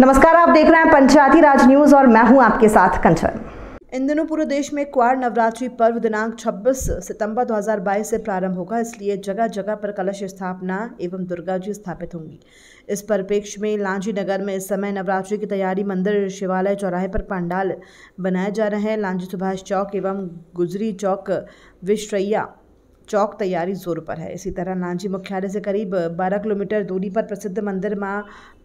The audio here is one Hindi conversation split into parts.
नमस्कार आप देख रहे हैं पंचायती राज न्यूज और मैं हूं आपके साथ कंचन इन दिनों पूरे देश में क्वार नवरात्रि पर्व दिनांक 26 सितंबर 2022 से प्रारंभ होगा इसलिए जगह जगह पर कलश स्थापना एवं दुर्गा जी स्थापित होंगी इस परिप्रेक्ष्य में लांजी नगर में इस समय नवरात्रि की तैयारी मंदिर शिवालय चौराहे पर पंडाल बनाए जा रहे हैं लांजी सुभाष चौक एवं गुजरी चौक विश्रैया चौक तैयारी जोर पर है इसी तरह नांजी मुख्यालय से करीब 12 किलोमीटर दूरी पर प्रसिद्ध मंदिर माँ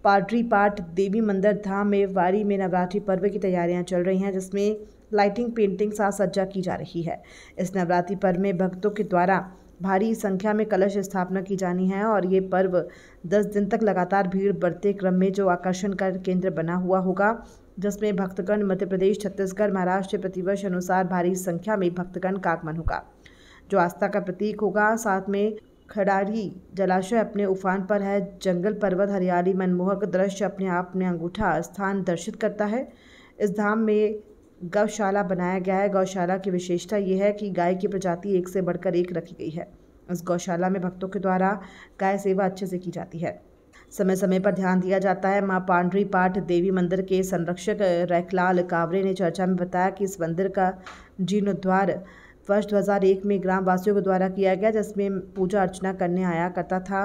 पाटरीपाट देवी मंदिर धाम में वारी में नवरात्रि पर्व की तैयारियां चल रही हैं जिसमें लाइटिंग पेंटिंग साथ सज्जा की जा रही है इस नवरात्रि पर्व में भक्तों के द्वारा भारी संख्या में कलश स्थापना की जानी है और ये पर्व दस दिन तक लगातार भीड़ बढ़ते क्रम में जो आकर्षण का केंद्र बना हुआ होगा जिसमें भक्तगण मध्य प्रदेश छत्तीसगढ़ महाराष्ट्र प्रतिवर्ष अनुसार भारी संख्या में भक्तगण का आगमन होगा जो आस्था का प्रतीक होगा साथ में खड़ारी जलाशय अपने उफान पर है जंगल पर्वत हरियाली मनमोहक दृश्य अपने आप में अंगूठा स्थान दर्शित करता है इस धाम में गौशाला बनाया गया है गौशाला की विशेषता यह है कि गाय की प्रजाति एक से बढ़कर एक रखी गई है इस गौशाला में भक्तों के द्वारा गाय सेवा अच्छे से की जाती है समय समय पर ध्यान दिया जाता है माँ पांडरी पाठ देवी मंदिर के संरक्षक रैकलाल कावरे ने चर्चा में बताया कि इस मंदिर का जीर्णोद्वार वर्ष 2001 में ग्राम वासियों के द्वारा किया गया जिसमें पूजा अर्चना करने आया करता था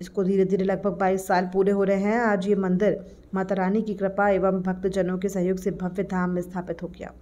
इसको धीरे धीरे लगभग 22 साल पूरे हो रहे हैं आज ये मंदिर माता रानी की कृपा एवं भक्तजनों के सहयोग से भव्य धाम में स्थापित हो गया